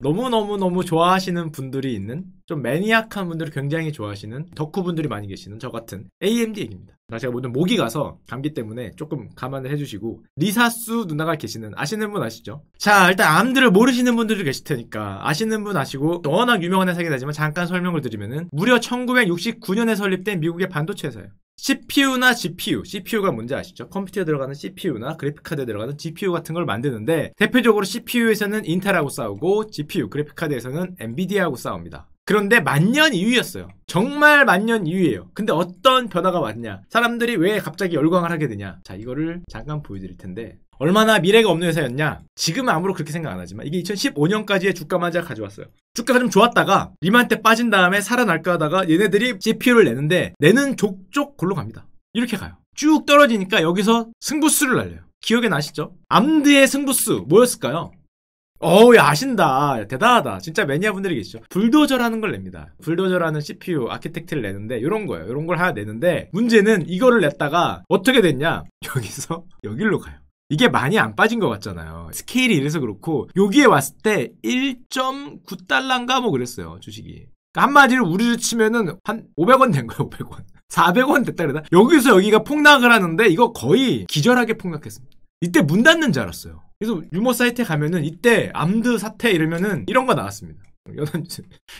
너무너무너무 좋아하시는 분들이 있는 좀 매니악한 분들을 굉장히 좋아하시는 덕후분들이 많이 계시는 저 같은 AMD 얘기입니다. 아, 제가 오늘 목이 가서 감기 때문에 조금 감안을 해주시고 리사수 누나가 계시는 아시는 분 아시죠? 자 일단 암들을 모르시는 분들도 계실 테니까 아시는 분 아시고 워낙 유명한 회사긴 하지만 잠깐 설명을 드리면은 무려 1969년에 설립된 미국의 반도체 회사예요. CPU나 GPU, CPU가 뭔지 아시죠? 컴퓨터에 들어가는 CPU나 그래픽카드에 들어가는 GPU 같은 걸 만드는데 대표적으로 CPU에서는 인텔하고 싸우고 GPU, 그래픽카드에서는 엔비디아하고 싸웁니다. 그런데 만년 이후였어요 정말 만년 이후예요 근데 어떤 변화가 왔냐? 사람들이 왜 갑자기 열광을 하게 되냐? 자, 이거를 잠깐 보여드릴 텐데 얼마나 미래가 없는 회사였냐? 지금은 아무로 그렇게 생각 안 하지만 이게 2015년까지의 주가만 제가 가져왔어요. 주가가 좀 좋았다가 리만테 빠진 다음에 살아날까 하다가 얘네들이 CPU를 내는데 내는 족족 골로 갑니다. 이렇게 가요. 쭉 떨어지니까 여기서 승부수를 날려요. 기억에 나시죠? 암드의 승부수 뭐였을까요? 어우, 야, 아신다. 대단하다. 진짜 매니아 분들이 계시죠? 불도저라는 걸 냅니다. 불도저라는 CPU 아키텍트를 내는데, 이런 거예요. 이런 걸 하나 내는데, 문제는 이거를 냈다가, 어떻게 됐냐? 여기서, 여길로 가요. 이게 많이 안 빠진 것 같잖아요. 스케일이 이래서 그렇고 여기에 왔을 때 1.9달러인가 뭐 그랬어요. 주식이. 그 한마디로 우리로 치면은 한 500원 된 거예요. 500원. 400원 됐다 그러나 여기서 여기가 폭락을 하는데 이거 거의 기절하게 폭락했습니다. 이때 문 닫는 줄 알았어요. 그래서 유머 사이트에 가면은 이때 암드 사태 이러면은 이런 거 나왔습니다. 여단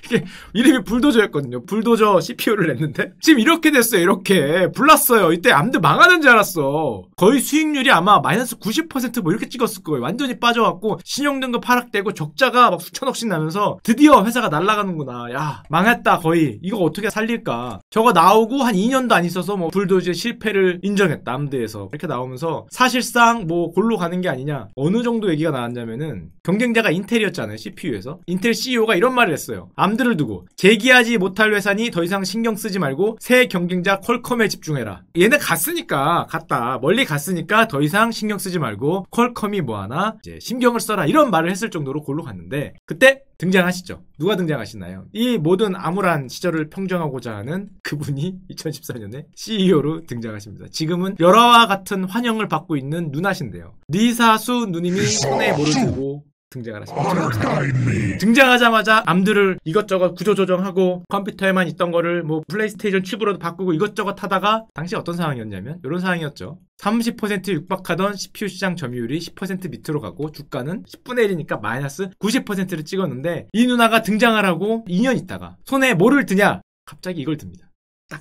이게 이름이 불도저였거든요. 불도저 CPU를 냈는데 지금 이렇게 됐어요. 이렇게 불났어요. 이때 암드 망하는 줄 알았어. 거의 수익률이 아마 마이너스 90%뭐 이렇게 찍었을 거예요. 완전히 빠져갖고 신용등급 하락되고 적자가 막 수천억씩 나면서 드디어 회사가 날아가는구나. 야 망했다 거의. 이거 어떻게 살릴까? 저거 나오고 한 2년도 안 있어서 뭐 불도저의 실패를 인정했다 암드에서 이렇게 나오면서 사실상 뭐 골로 가는 게 아니냐. 어느 정도 얘기가 나왔냐면은 경쟁자가 인텔이었잖아요. CPU에서 인텔 CEO가 이런 말을 했어요. 암들을 두고 재기하지 못할 회사니 더 이상 신경 쓰지 말고 새 경쟁자 퀄컴에 집중해라. 얘네 갔으니까 갔다 멀리 갔으니까 더 이상 신경 쓰지 말고 퀄컴이 뭐하나 이제 신경을 써라 이런 말을 했을 정도로 골로 갔는데 그때 등장하시죠. 누가 등장하시나요? 이 모든 암울한 시절을 평정하고자 하는 그분이 2014년에 CEO로 등장하십니다. 지금은 열화와 같은 환영을 받고 있는 누나신데요. 리사수 누님이 손에 모를 두고 등장을 하십니다. 등장하자마자 암들을 이것저것 구조 조정하고 컴퓨터에만 있던 거를 뭐 플레이스테이션 칩으로도 바꾸고 이것저것 하다가 당시 어떤 상황이었냐면 이런 상황이었죠. 30% 육박하던 CPU 시장 점유율이 10% 밑으로 가고 주가는 10분의 1이니까 마이너스 90%를 찍었는데 이 누나가 등장을 하고 2년 있다가 손에 뭐를 드냐? 갑자기 이걸 듭니다. 딱.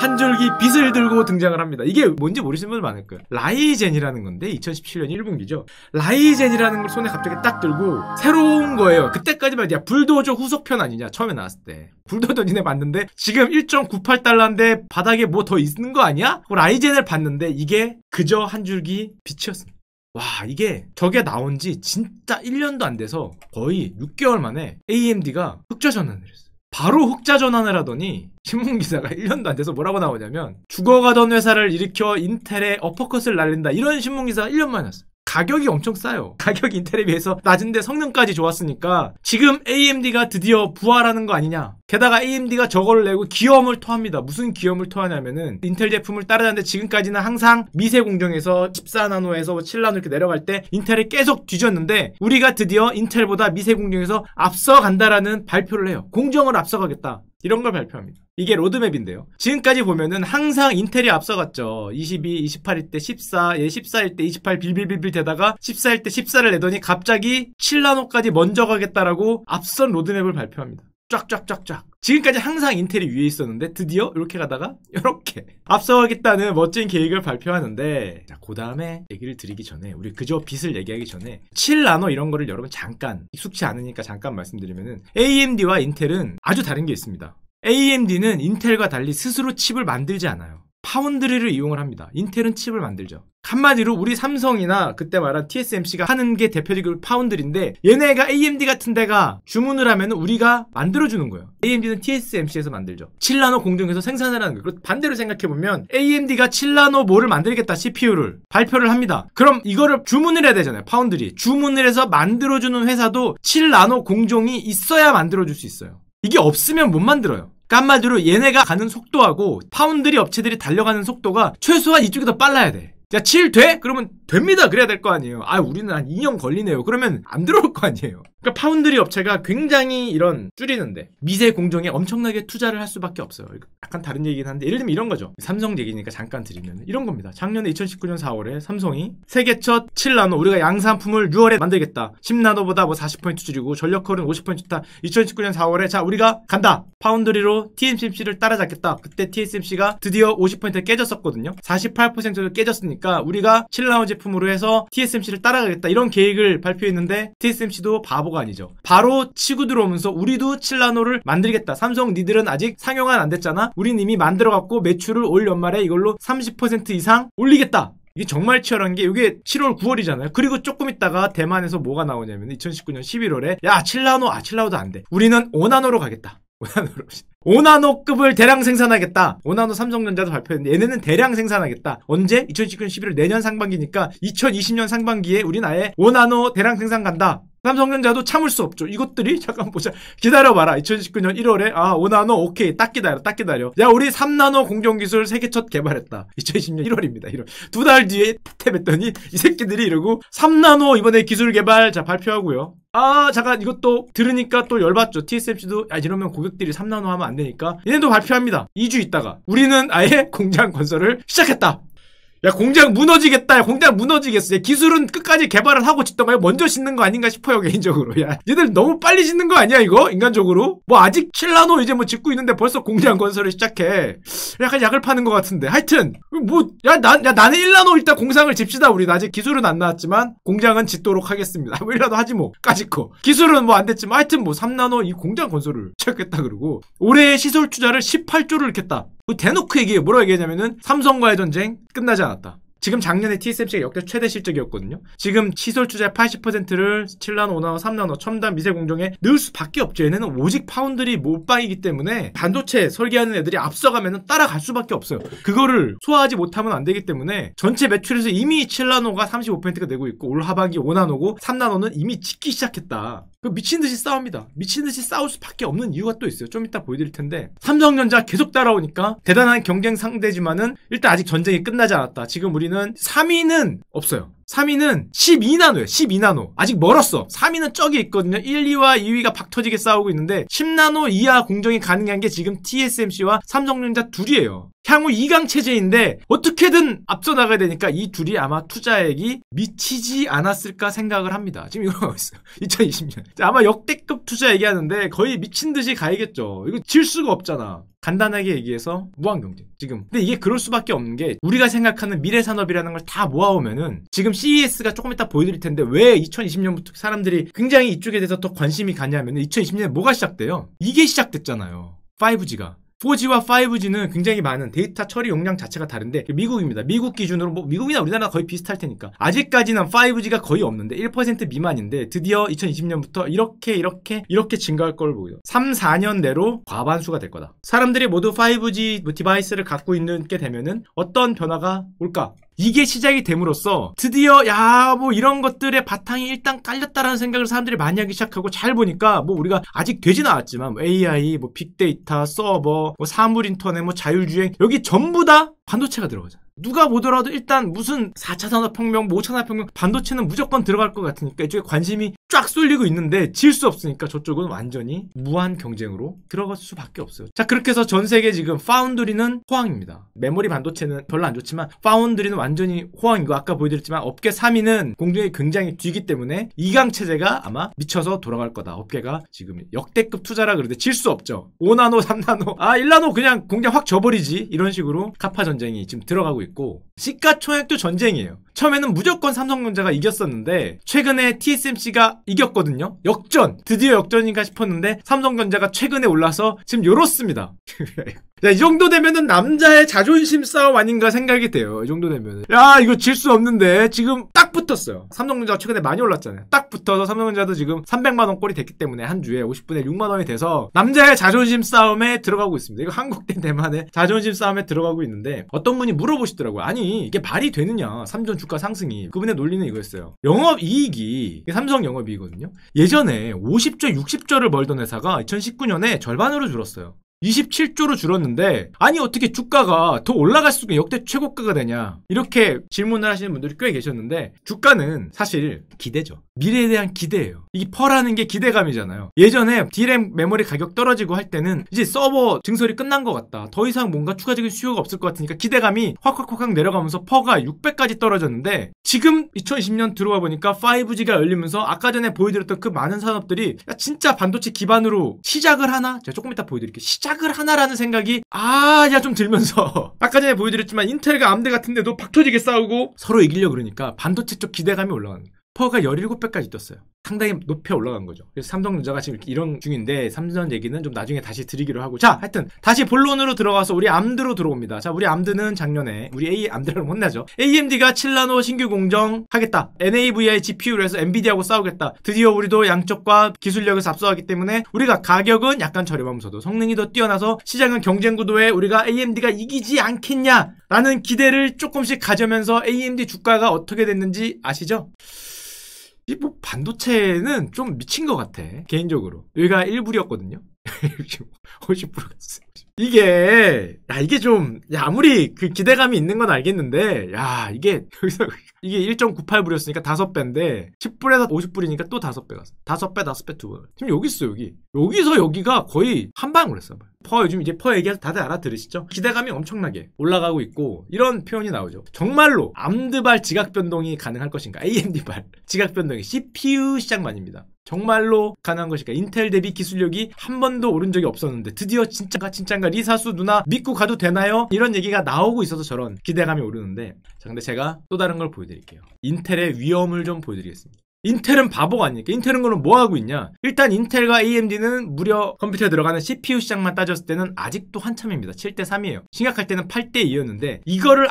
한 줄기 빛을 들고 등장을 합니다. 이게 뭔지 모르시는 분 많을 거예요. 라이젠이라는 건데 2017년 1분기죠. 라이젠이라는 걸 손에 갑자기 딱 들고 새로운 거예요. 그때까지만 야 불도저 후속편 아니냐 처음에 나왔을 때 불도저 니네 봤는데 지금 1.98달러인데 바닥에 뭐 더 있는 거 아니야? 뭐 라이젠을 봤는데 이게 그저 한 줄기 빛이었습니다. 와 이게 저게 나온 지 진짜 1년도 안 돼서 거의 6개월 만에 AMD가 흑자 전환을 했어요. 바로 흑자 전환을 하더니 신문 기사가 1년도 안 돼서 뭐라고 나오냐면 죽어가던 회사를 일으켜 인텔에 어퍼컷을 날린다 이런 신문 기사가 1년 만에 났어요. 가격이 엄청 싸요. 가격 인텔에 비해서 낮은데 성능까지 좋았으니까 지금 AMD가 드디어 부활하는 거 아니냐. 게다가 AMD가 저거를 내고 기염을 토합니다. 무슨 기염을 토하냐면은 인텔 제품을 따르는데 지금까지는 항상 미세 공정에서 14나노에서 7나노 이렇게 내려갈 때 인텔을 계속 뒤졌는데 우리가 드디어 인텔보다 미세 공정에서 앞서간다라는 발표를 해요. 공정을 앞서가겠다. 이런 걸 발표합니다. 이게 로드맵인데요. 지금까지 보면은 항상 인텔이 앞서갔죠. 22, 28일 때 14, 얘 14일 때 28 빌빌빌빌 되다가 14일 때 14를 내더니 갑자기 7나노까지 먼저 가겠다라고 앞선 로드맵을 발표합니다. 쫙쫙쫙쫙. 지금까지 항상 인텔이 위에 있었는데 드디어 이렇게 가다가 이렇게 앞서가겠다는 멋진 계획을 발표하는데 자, 그 다음에 얘기를 드리기 전에 우리 그저 빛을 얘기하기 전에 7나노 이런 거를 여러분 잠깐 익숙치 않으니까 잠깐 말씀드리면은 AMD와 인텔은 아주 다른 게 있습니다. AMD는 인텔과 달리 스스로 칩을 만들지 않아요. 파운드리를 이용을 합니다. 인텔은 칩을 만들죠. 한마디로 우리 삼성이나 그때 말한 TSMC가 하는 게 대표적으로 파운드리인데 얘네가 AMD 같은 데가 주문을 하면 우리가 만들어주는 거예요. AMD는 TSMC에서 만들죠. 7나노 공정에서 생산을 하는 거예요. 반대로 생각해보면 AMD가 7나노 뭐를 만들겠다 CPU를 발표를 합니다. 그럼 이거를 주문을 해야 되잖아요. 파운드리. 주문을 해서 만들어주는 회사도 7나노 공정이 있어야 만들어줄 수 있어요. 이게 없으면 못 만들어요. 그까마디로 얘네가 가는 속도하고 파운드리 업체들이 달려가는 속도가 최소한 이쪽이 더 빨라야 돼. 야, 7 돼? 그러면 됩니다. 그래야 될 거 아니에요. 아, 우리는 한 2년 걸리네요. 그러면 안 들어올 거 아니에요. 그러니까 파운드리 업체가 굉장히 이런 줄이는데 미세 공정에 엄청나게 투자를 할 수밖에 없어요. 약간 다른 얘기긴 한데 예를 들면 이런 거죠. 삼성 얘기니까 잠깐 드리면 이런 겁니다. 작년에 2019년 4월에 삼성이 세계 첫 7나노 우리가 양산품을 6월에 만들겠다. 10나노보다 뭐 40포인트 줄이고 전력컬은 50포인트 좋다. 2019년 4월에 자 우리가 간다. 파운드리로 TSMC를 따라잡겠다. 그때 TSMC가 드디어 50포인트 깨졌었거든요. 48%를 깨졌으니까 우리가 7나노 제품으로 해서 TSMC를 따라가겠다. 이런 계획을 발표했는데 TSMC도 바보가 거 아니죠. 바로 치고 들어오면서 우리도 칠라노를 만들겠다. 삼성 니들은 아직 상용화는 안 됐잖아. 우린 이미 만들어갖고 매출을 올 연말에 이걸로 30% 이상 올리겠다. 이게 정말 치열한 게 이게 7월 9월이잖아요. 그리고 조금 있다가 대만에서 뭐가 나오냐면 2019년 11월에 야 칠라노 아 칠라노도 안 돼. 우리는 5나노로 가겠다. 5나노로 5나노급을 대량 생산하겠다. 5나노 삼성전자도 발표했는데 얘네는 대량 생산하겠다. 언제? 2019년 11월 내년 상반기니까 2020년 상반기에 우리 아예 5나노 대량 생산 간다. 삼성전자도 참을 수 없죠. 이것들이 잠깐 보자. 기다려봐라. 2019년 1월에 아 5나노 오케이 딱 기다려 딱 기다려. 야 우리 3나노 공정기술 세계 첫 개발했다. 2020년 1월입니다. 1월. 두달 뒤에 탭했더니 이 새끼들이 이러고 3나노 이번에 기술 개발 자 발표하고요. 아 잠깐 이것도 들으니까 또 열받죠 TSMC도 야 이러면 고객들이 3나노 하면 안 되니까 얘네도 발표합니다 2주 있다가 우리는 아예 공장 건설을 시작했다 야 공장 무너지겠다 야 공장 무너지겠어 야, 기술은 끝까지 개발을 하고 짓다가 먼저 짓는 거 아닌가 싶어요 개인적으로 야 얘들 너무 빨리 짓는 거 아니야 이거 인간적으로 뭐 아직 7라노 이제 뭐 짓고 있는데 벌써 공장 건설을 시작해 약간 약을 파는 것 같은데 하여튼 뭐야난 야, 나는 1라노 일단 공상을 집시다 우리 아직 기술은 안 나왔지만 공장은 짓도록 하겠습니다 뭐일라도 하지 뭐 까짓 거 기술은 뭐 안 됐지만 하여튼 뭐 3나노 이 공장 건설을 시작했다 그러고 올해 시설 투자를 18조를 했다 대놓고 얘기해 뭐라고 얘기하냐면은 삼성과의 전쟁 끝나지 않았다. 지금 작년에 TSMC가 역대 최대 실적이었거든요. 지금 칫솔 투자 80%를 7나노, 5나노, 3나노 첨단 미세 공정에 넣을 수밖에 없죠. 얘네는 오직 파운드리 모바이기 때문에 반도체 설계하는 애들이 앞서가면 따라갈 수밖에 없어요. 그거를 소화하지 못하면 안 되기 때문에 전체 매출에서 이미 7나노가 35%가 내고 있고 올 하반기 5나노고 3나노는 이미 짓기 시작했다. 그 미친 듯이 싸웁니다. 미친 듯이 싸울 수밖에 없는 이유가 또 있어요. 좀 이따 보여드릴 텐데 삼성전자 계속 따라오니까 대단한 경쟁 상대지만은 일단 아직 전쟁이 끝나지 않았다. 지금 우리 우리는 3위는 없어요. 3위는 12나노예요. 12나노. 아직 멀었어. 3위는 저기 있거든요. 1, 2와 2위가 박터지게 싸우고 있는데 10나노 이하 공정이 가능한 게 지금 TSMC와 삼성전자 둘이에요. 향후 2강 체제인데 어떻게든 앞서 나가야 되니까 이 둘이 아마 투자액이 미치지 않았을까 생각을 합니다. 지금 이거 하고 있어요. 2020년. 아마 역대급 투자 얘기하는데 거의 미친 듯이 가야겠죠. 이거 질 수가 없잖아. 간단하게 얘기해서 무한 경쟁 지금 근데 이게 그럴 수밖에 없는 게 우리가 생각하는 미래 산업이라는 걸 다 모아오면은 지금 CES가 조금 이따 보여드릴 텐데 왜 2020년부터 사람들이 굉장히 이쪽에 대해서 더 관심이 가냐면 은 2020년에 뭐가 시작돼요? 이게 시작됐잖아요. 5G가 4G와 5G는 굉장히 많은 데이터 처리 용량 자체가 다른데 미국입니다. 미국 기준으로 뭐 미국이나 우리나라 거의 비슷할 테니까 아직까지는 5G가 거의 없는데 1% 미만인데 드디어 2020년부터 이렇게 이렇게 이렇게 증가할 걸 보여요. 3, 4년 내로 과반수가 될 거다. 사람들이 모두 5G 뭐 디바이스를 갖고 있는 게 되면은 어떤 변화가 올까? 이게 시작이 됨으로써 드디어 야 뭐 이런 것들의 바탕이 일단 깔렸다라는 생각을 사람들이 많이 하기 시작하고 잘 보니까 뭐 우리가 아직 되진 않았지만 뭐 AI, 뭐 빅데이터, 서버, 뭐 사물 인터넷, 뭐 자율주행 여기 전부 다 반도체가 들어가잖아. 누가 보더라도 일단 무슨 4차 산업혁명, 5차 산업혁명, 반도체는 무조건 들어갈 것 같으니까 이쪽에 관심이 쫙 쏠리고 있는데 질 수 없으니까 저쪽은 완전히 무한 경쟁으로 들어갈 수밖에 없어요. 자 그렇게 해서 전 세계 지금 파운드리는 호황입니다. 메모리 반도체는 별로 안 좋지만 파운드리는 완전히 호황이고 아까 보여드렸지만 업계 3위는 공중에 굉장히 뒤기 때문에 이강 체제가 아마 미쳐서 돌아갈 거다. 업계가 지금 역대급 투자라 그러는데 질 수 없죠. 5나노, 3나노, 아 1나노 그냥 공장 확 져버리지 이런 식으로 카파 전쟁이 지금 들어가고 있고 있고 시가총액도 전쟁이에요. 처음에는 무조건 삼성전자가 이겼었는데 최근에 TSMC가 이겼거든요. 역전! 드디어 역전인가 싶었는데 삼성전자가 최근에 올라서 지금 요렇습니다. 이 정도 되면은 남자의 자존심 싸움 아닌가 생각이 돼요. 이 정도 되면은. 야, 이거 질 수 없는데. 지금 딱 붙었어요. 삼성전자가 최근에 많이 올랐잖아요. 딱 붙어서 삼성전자도 지금 300만원 꼴이 됐기 때문에 한 주에 50분에 6만원이 돼서 남자의 자존심 싸움에 들어가고 있습니다. 이거 한국 대 대만의 자존심 싸움에 들어가고 있는데 어떤 분이 물어보시더라고요. 아니, 이게 발이 되느냐. 삼전 주가 상승이. 그분의 논리는 이거였어요. 영업 이익이, 삼성 영업 이익이거든요. 예전에 50조, 60조를 벌던 회사가 2019년에 절반으로 줄었어요. 27조로 줄었는데 아니 어떻게 주가가 더 올라갈 수가 역대 최고가가 되냐 이렇게 질문을 하시는 분들이 꽤 계셨는데 주가는 사실 기대죠 미래에 대한 기대예요. 이 퍼라는 게 기대감이잖아요. 예전에 D램 메모리 가격 떨어지고 할 때는 이제 서버 증설이 끝난 것 같다. 더 이상 뭔가 추가적인 수요가 없을 것 같으니까 기대감이 확확확 내려가면서 퍼가 600까지 떨어졌는데 지금 2020년 들어와 보니까 5G가 열리면서 아까 전에 보여드렸던 그 많은 산업들이 진짜 반도체 기반으로 시작을 하나? 제가 조금 이따 보여드릴게요. 시작을 하나라는 생각이 아, 야 좀 들면서 아까 전에 보여드렸지만 인텔과 암대 같은데도 박터지게 싸우고 서로 이기려 그러니까 반도체 쪽 기대감이 올라가는 거예요. 퍼가 17배까지 떴어요. 상당히 높여 올라간 거죠. 그래서 삼성전자가 지금 이런 중인데 삼성 전 얘기는 좀 나중에 다시 드리기로 하고 자 하여튼 다시 본론으로 들어가서 우리 암드로 들어옵니다. 자 우리 암드는 작년에 우리 A 암드라고 혼나죠. AMD가 7나노 신규 공정 하겠다. NAVI GPU로 해서 엔비디아하고 싸우겠다. 드디어 우리도 양쪽과 기술력을 삽수하기 때문에 우리가 가격은 약간 저렴하면서도 성능이 더 뛰어나서 시장은 경쟁 구도에 우리가 AMD가 이기지 않겠냐라는 기대를 조금씩 가져면서 AMD 주가가 어떻게 됐는지 아시죠? 이뭐 반도체는 좀 미친 것 같아 개인적으로 여기가 1불이었거든요 50% 갔어요. 뭐 이게 야 이게 좀야 아무리 그 기대감이 있는 건 알겠는데 야 이게 여기서 이게 1.98불이었으니까 5배인데 10불에서 50불이니까 또 5배 갔어. 5배, 5배, 2배. 지금 여기 있어 여기. 여기서 여기가 거의 한 방울 했어. 퍼 요즘 이제 퍼 얘기해서 다들 알아들으시죠? 기대감이 엄청나게 올라가고 있고 이런 표현이 나오죠. 정말로 암드발 지각 변동이 가능할 것인가? AMD발 지각 변동이 CPU 시장만입니다. 정말로 가능한 것일까? 인텔 대비 기술력이 한 번도 오른 적이 없었는데 드디어 진짜가 진짜인가 리사수 누나 믿고 가도 되나요? 이런 얘기가 나오고 있어서 저런 기대감이 오르는데 자 근데 제가 또 다른 걸 보여드릴게요 인텔의 위험을 좀 보여드리겠습니다 인텔은 바보가 아니니까 인텔은 거는 뭐 하고 있냐 일단 인텔과 AMD는 무려 컴퓨터에 들어가는 CPU 시장만 따졌을 때는 아직도 한참입니다 7대 3이에요 심각할 때는 8대 2였는데 이거를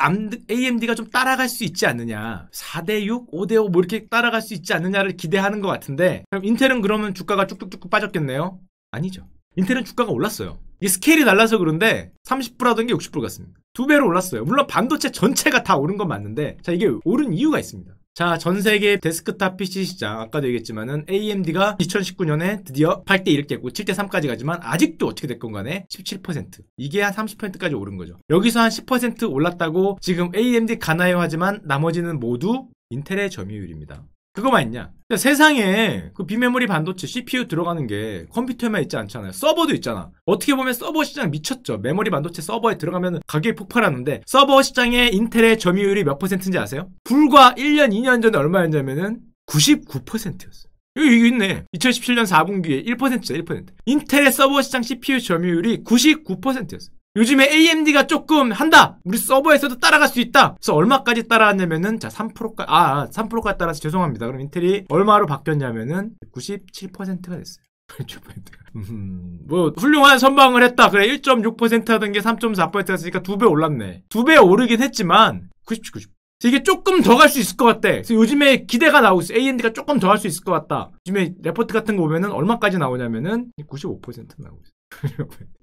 AMD가 좀 따라갈 수 있지 않느냐 4대 6, 5대 5 뭐 이렇게 따라갈 수 있지 않느냐를 기대하는 것 같은데 그럼 인텔은 그러면 주가가 쭉쭉쭉 빠졌겠네요 아니죠 인텔은 주가가 올랐어요 이 스케일이 달라서 그런데 30불 하던 게 60불 같습니다 두 배로 올랐어요 물론 반도체 전체가 다 오른 건 맞는데 자 이게 오른 이유가 있습니다 자, 전 세계 데스크탑 PC 시장 아까도 얘기했지만은 AMD가 2019년에 드디어 8대 1을 깼고 7대 3까지 가지만 아직도 어떻게 됐건 간에 17% 이게 한 30%까지 오른 거죠. 여기서 한 10% 올랐다고 지금 AMD 가나요 하지만 나머지는 모두 인텔의 점유율입니다. 그거만 있냐? 세상에 그 비메모리 반도체 CPU 들어가는 게 컴퓨터에만 있지 않잖아요. 서버도 있잖아. 어떻게 보면 서버 시장 미쳤죠. 메모리 반도체 서버에 들어가면 가격이 폭발하는데 서버 시장의 인텔의 점유율이 몇 퍼센트인지 아세요? 불과 1년, 2년 전에 얼마였냐면은 99%였어요. 여기 있네. 2017년 4분기에 1%죠, 1%. 인텔의 서버 시장 CPU 점유율이 99%였어요. 요즘에 AMD가 조금 한다. 우리 서버에서도 따라갈 수 있다. 그래서 얼마까지 따라왔냐면은 자 3%까지 아 3%까지 아, 따라서 죄송합니다. 그럼 인텔이 얼마로 바뀌었냐면은 97%가 됐어요. 97%가. 음, 뭐 훌륭한 선방을 했다. 그래 1.6% 하던 게 3.4%였으니까 두 배 올랐네. 두 배 오르긴 했지만 90 90. 이게 조금 더 갈 수 있을 것 같대. 그래서 요즘에 기대가 나오고 있어. AMD가 조금 더 갈 수 있을 것 같다. 요즘에 레포트 같은 거 보면은 얼마까지 나오냐면은 95% 나오고 있어.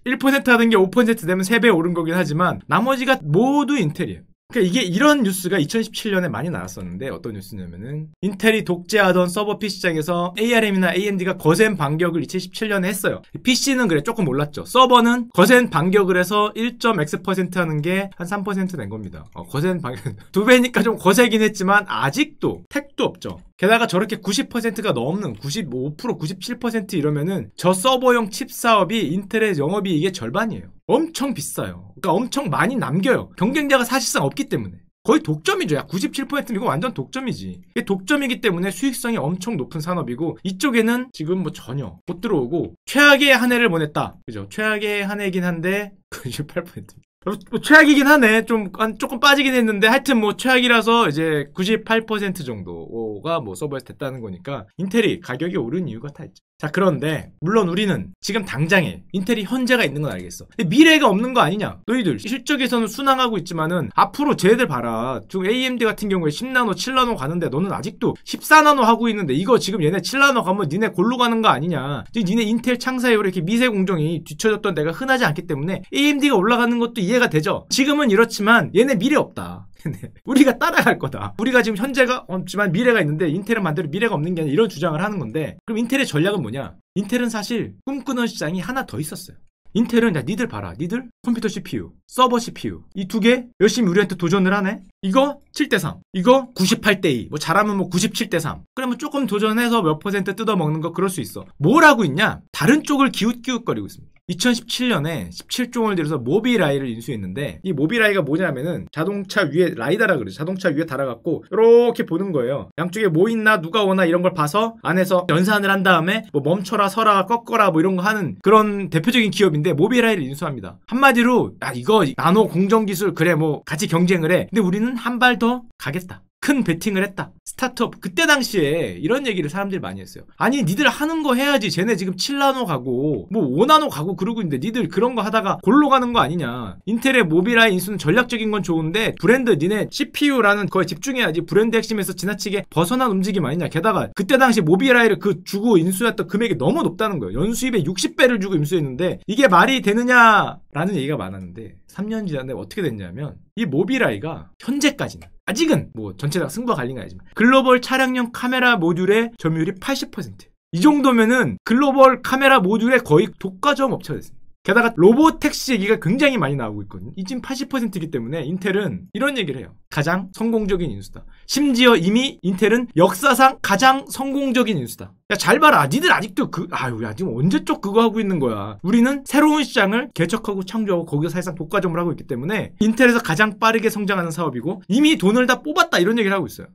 1% 하던 게 5% 되면 3배 오른 거긴 하지만 나머지가 모두 인텔이에요. 그러니까 이게 이런 뉴스가 2017년에 많이 나왔었는데 어떤 뉴스냐면은 인텔이 독재하던 서버 PC 시장에서 ARM이나 AMD가 거센 반격을 2017년에 했어요. PC는 그래 조금 올랐죠. 서버는 거센 반격을 해서 1.x% 하는 게 한 3 된 겁니다. 어, 거센 반격 두 배니까 좀 거세긴 했지만 아직도 택도 없죠. 게다가 저렇게 90%가 넘는 95% 97% 이러면은 저 서버용 칩 사업이 인텔의 영업이익의 절반이에요. 엄청 비싸요. 그러니까 엄청 많이 남겨요. 경쟁자가 사실상 없기 때문에. 거의 독점이죠. 약9 7는 이거 완전 독점이지. 이게 독점이기 때문에 수익성이 엄청 높은 산업이고 이쪽에는 지금 뭐 전혀 못 들어오고 최악의 한 해를 보냈다. 그죠? 최악의 한 해이긴 한데 98%. 그 뭐, 뭐 최악이긴 하네. 좀, 조금 빠지긴 했는데, 하여튼 뭐, 최악이라서 이제 98% 정도가 뭐 서버에서 됐다는 거니까, 인텔이 가격이 오른 이유가 다 있죠. 자 그런데 물론 우리는 지금 당장에 인텔이 현재가 있는 건 알겠어 근데 미래가 없는 거 아니냐 너희들 실적에서는 순항하고 있지만은 앞으로 쟤들 봐라 지금 AMD 같은 경우에 10나노 7나노 가는데 너는 아직도 14나노 하고 있는데 이거 지금 얘네 7나노 가면 니네 골로 가는 거 아니냐 니네 인텔 창사에 이렇게 미세 공정이 뒤쳐졌던 데가 흔하지 않기 때문에 AMD가 올라가는 것도 이해가 되죠 지금은 이렇지만 얘네 미래 없다 텐 네. 우리가 따라갈 거다. 우리가 지금 현재가 없지만 어, 미래가 있는데 인텔은 반대로 미래가 없는 게 아니라 이런 주장을 하는 건데 그럼 인텔의 전략은 뭐냐? 인텔은 사실 꿈꾸는 시장이 하나 더 있었어요. 인텔은 야 니들 봐라 니들 컴퓨터 CPU 서버 CPU 이 두 개 열심히 우리한테 도전을 하네 이거 7대3 이거 98대2 뭐 잘하면 뭐 97대3 그러면 조금 도전해서 몇 퍼센트 뜯어먹는 거 그럴 수 있어 뭘 하고 있냐 다른 쪽을 기웃기웃거리고 있습니다 2017년에 17조 원을 들여서 모비라이를 인수했는데 이 모비라이가 뭐냐면은 자동차 위에 라이다라 그러죠. 자동차 위에 달아갖고 이렇게 보는 거예요. 양쪽에 뭐 있나 누가 오나 이런 걸 봐서 안에서 연산을 한 다음에 뭐 멈춰라 서라 꺾어라 뭐 이런 거 하는 그런 대표적인 기업인데 모비라이를 인수합니다. 한마디로 야 이거 나노 공정 기술 그래 뭐 같이 경쟁을 해. 근데 우리는 한 발 더 가겠다. 큰 베팅을 했다. 스타트업 그때 당시에 이런 얘기를 사람들이 많이 했어요. 아니 니들 하는 거 해야지 쟤네 지금 7나노 가고 뭐 5나노 가고 그러고 있는데 니들 그런 거 하다가 골로 가는 거 아니냐. 인텔의 모빌아이 인수는 전략적인 건 좋은데 브랜드 니네 CPU라는 거에 집중해야지 브랜드 핵심에서 지나치게 벗어난 움직임 아니냐. 게다가 그때 당시 모빌아이를 그 주고 인수했던 금액이 너무 높다는 거예요. 연수입의 60배를 주고 인수했는데 이게 말이 되느냐라는 얘기가 많았는데 3년 지났는데 어떻게 됐냐면 이 모빌아이가 현재까지는 아직은 뭐 전체 다 승부와 갈린 건 아니지만 글로벌 차량용 카메라 모듈의 점유율이 80%이 정도면은 글로벌 카메라 모듈의 거의 독과점 업체가 됐습니다. 게다가 로봇 택시 얘기가 굉장히 많이 나오고 있거든요. 이쯤 80%이기 때문에 인텔은 이런 얘기를 해요. 가장 성공적인 인수다. 심지어 이미 인텔은 역사상 가장 성공적인 인수다. 야, 잘 봐라. 니들 아직도 그, 아유, 야, 지금 언제 쪽 그거 하고 있는 거야. 우리는 새로운 시장을 개척하고 창조하고 거기서 사실상 독과점을 하고 있기 때문에 인텔에서 가장 빠르게 성장하는 사업이고 이미 돈을 다 뽑았다 이런 얘기를 하고 있어요.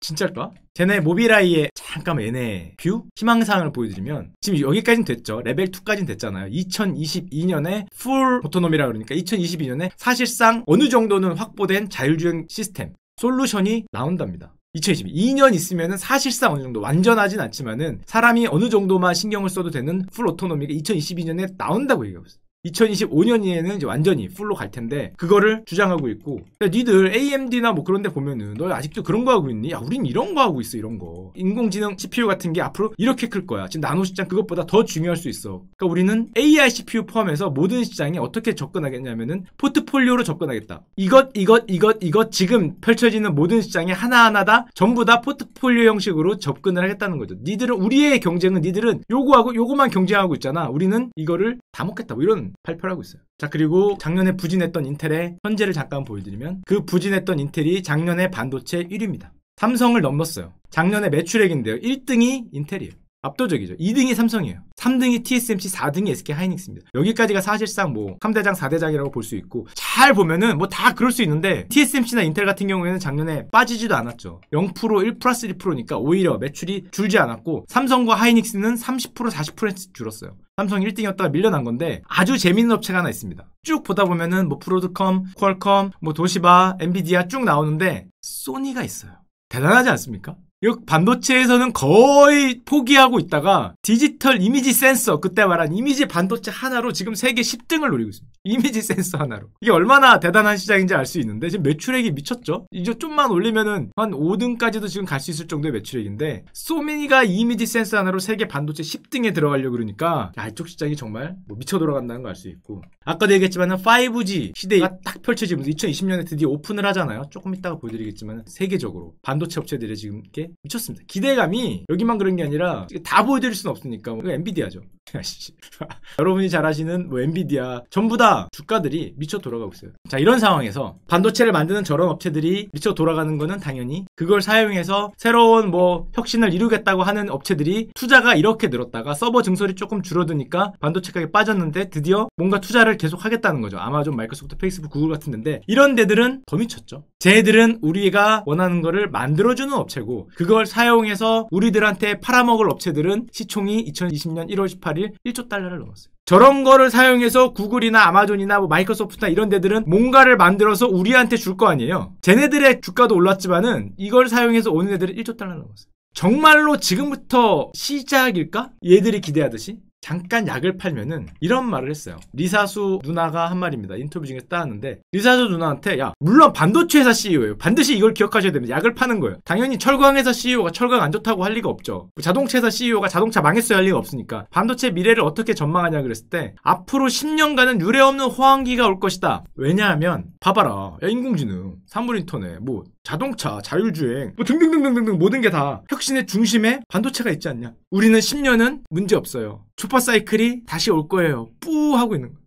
진짜일까? 쟤네 모빌아이의 잠깐 얘네 뷰 희망사항을 보여드리면 지금 여기까지는 됐죠. 레벨 2까지는 됐잖아요. 2022년에 풀오토노미라 그러니까 2022년에 사실상 어느 정도는 확보된 자율주행 시스템 솔루션이 나온답니다. 2022. 2년 있으면은 사실상 어느 정도 완전하진 않지만은 사람이 어느 정도만 신경을 써도 되는 풀 오토노미가 2022년에 나온다고 얘기하고 있어요. 2025년에는 완전히 풀로 갈 텐데 그거를 주장하고 있고 야, 니들 AMD나 뭐 그런 데 보면은 너 아직도 그런 거 하고 있니? 야 우린 이런 거 하고 있어 이런 거 인공지능 CPU 같은 게 앞으로 이렇게 클 거야 지금 나노 시장 그것보다 더 중요할 수 있어 그러니까 우리는 AI CPU 포함해서 모든 시장에 어떻게 접근하겠냐면은 포트폴리오로 접근하겠다 이것 이것 이것 이것 지금 펼쳐지는 모든 시장에 하나하나 다 전부 다 포트폴리오 형식으로 접근을 하겠다는 거죠 니들은 우리의 경쟁은 니들은 요거하고 요거만 경쟁하고 있잖아 우리는 이거를 다 먹겠다 뭐 이런 발표를 하고 있어요. 자, 그리고 작년에 부진했던 인텔의 현재를 잠깐 보여드리면 그 부진했던 인텔이 작년에 반도체 1위입니다. 삼성을 넘었어요. 작년에 매출액인데요. 1등이 인텔이에요. 압도적이죠. 2등이 삼성이에요. 3등이 TSMC, 4등이 SK 하이닉스입니다. 여기까지가 사실상 뭐 3대장, 4대장이라고 볼 수 있고 잘 보면은 뭐 다 그럴 수 있는데 TSMC나 인텔 같은 경우에는 작년에 빠지지도 않았죠. 0% 1 플러스 1%니까 오히려 매출이 줄지 않았고 삼성과 하이닉스는 30% 40% 줄었어요. 삼성 1등이었다가 밀려난 건데 아주 재밌는 업체가 하나 있습니다. 쭉 보다 보면은 뭐 프로드컴, 퀄컴, 뭐 도시바, 엔비디아 쭉 나오는데 소니가 있어요. 대단하지 않습니까? 반도체에서는 거의 포기하고 있다가 디지털 이미지 센서 그때 말한 이미지 반도체 하나로 지금 세계 10등을 노리고 있습니다. 이미지 센서 하나로 이게 얼마나 대단한 시장인지 알 수 있는데 지금 매출액이 미쳤죠. 이제 좀만 올리면은 한 5등까지도 지금 갈 수 있을 정도의 매출액인데 소미니가 이미지 센서 하나로 세계 반도체 10등에 들어가려 고 그러니까 야, 이쪽 시장이 정말 뭐 미쳐 돌아간다는 걸 알 수 있고 아까도 얘기했지만 5G 시대가 딱 펼쳐지면서 2020년에 드디어 오픈을 하잖아요. 조금 이따가 보여드리겠지만 세계적으로 반도체 업체들이 지금 이렇게 미쳤습니다. 기대감이 여기만 그런 게 아니라 다 보여드릴 수는 없으니까 이 그 엔비디아죠. 여러분이 잘 아시는 뭐 엔비디아 전부 다 주가들이 미쳐 돌아가고 있어요. 자 이런 상황에서 반도체를 만드는 저런 업체들이 미쳐 돌아가는 거는 당연히 그걸 사용해서 새로운 뭐 혁신을 이루겠다고 하는 업체들이 투자가 이렇게 늘었다가 서버 증설이 조금 줄어드니까 반도체 가격이 빠졌는데 드디어 뭔가 투자를 계속 하겠다는 거죠. 아마존, 마이크로소프트, 페이스북, 구글 같은 데인데 이런 데들은 더 미쳤죠. 쟤들은 우리가 원하는 거를 만들어주는 업체고 그걸 사용해서 우리들한테 팔아먹을 업체들은 시총이 2020년 1월 18일 1일 1조 달러를 넘었어요. 저런 거를 사용해서 구글이나 아마존이나 뭐 마이크로소프트나 이런 데들은 뭔가를 만들어서 우리한테 줄 거 아니에요. 쟤네들의 주가도 올랐지만은 이걸 사용해서 오는 애들은 1조 달러 를 넘었어요. 정말로 지금부터 시작일까? 얘들이 기대하듯이? 잠깐 약을 팔면은 이런 말을 했어요. 리사수 누나가 한 말입니다. 인터뷰 중에 따왔는데 리사수 누나한테 야 물론 반도체 회사 CEO예요. 반드시 이걸 기억하셔야 됩니다. 약을 파는 거예요. 당연히 철강 회사 CEO가 철강 안 좋다고 할 리가 없죠. 자동차 회사 CEO가 자동차 망했어야 할 리가 없으니까 반도체 미래를 어떻게 전망하냐 그랬을 때 앞으로 10년간은 유례없는 호황기가 올 것이다. 왜냐하면 봐봐라 야, 인공지능 사물 인터넷 뭐 자동차, 자율주행, 뭐 등등등등등 모든 게 다 혁신의 중심에 반도체가 있지 않냐. 우리는 10년은 문제 없어요. 초파 사이클이 다시 올 거예요. 뿌 하고 있는 거.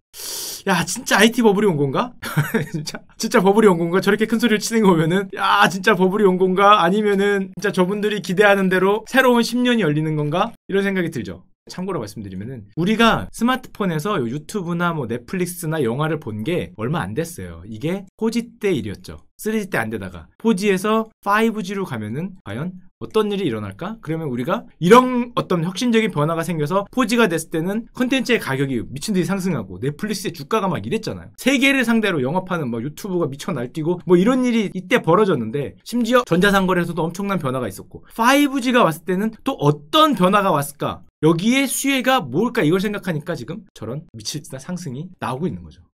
야 진짜 IT 버블이 온 건가? 진짜 진짜 버블이 온 건가? 저렇게 큰 소리를 치는 거 보면은 야 진짜 버블이 온 건가? 아니면은 진짜 저분들이 기대하는 대로 새로운 10년이 열리는 건가? 이런 생각이 들죠. 참고로 말씀드리면은 우리가 스마트폰에서 유튜브나 뭐 넷플릭스나 영화를 본 게 얼마 안 됐어요. 이게 호지 때 일이었죠. 3G 때 안 되다가 4G에서 5G로 가면은 과연 어떤 일이 일어날까? 그러면 우리가 이런 어떤 혁신적인 변화가 생겨서 4G가 됐을 때는 컨텐츠의 가격이 미친듯이 상승하고 넷플릭스의 주가가 막 이랬잖아요. 세계를 상대로 영업하는 뭐 유튜브가 미쳐 날뛰고 뭐 이런 일이 이때 벌어졌는데 심지어 전자상거래에서도 엄청난 변화가 있었고 5G가 왔을 때는 또 어떤 변화가 왔을까? 여기에 수혜가 뭘까 이걸 생각하니까 지금 저런 미칠 듯한 상승이 나오고 있는 거죠.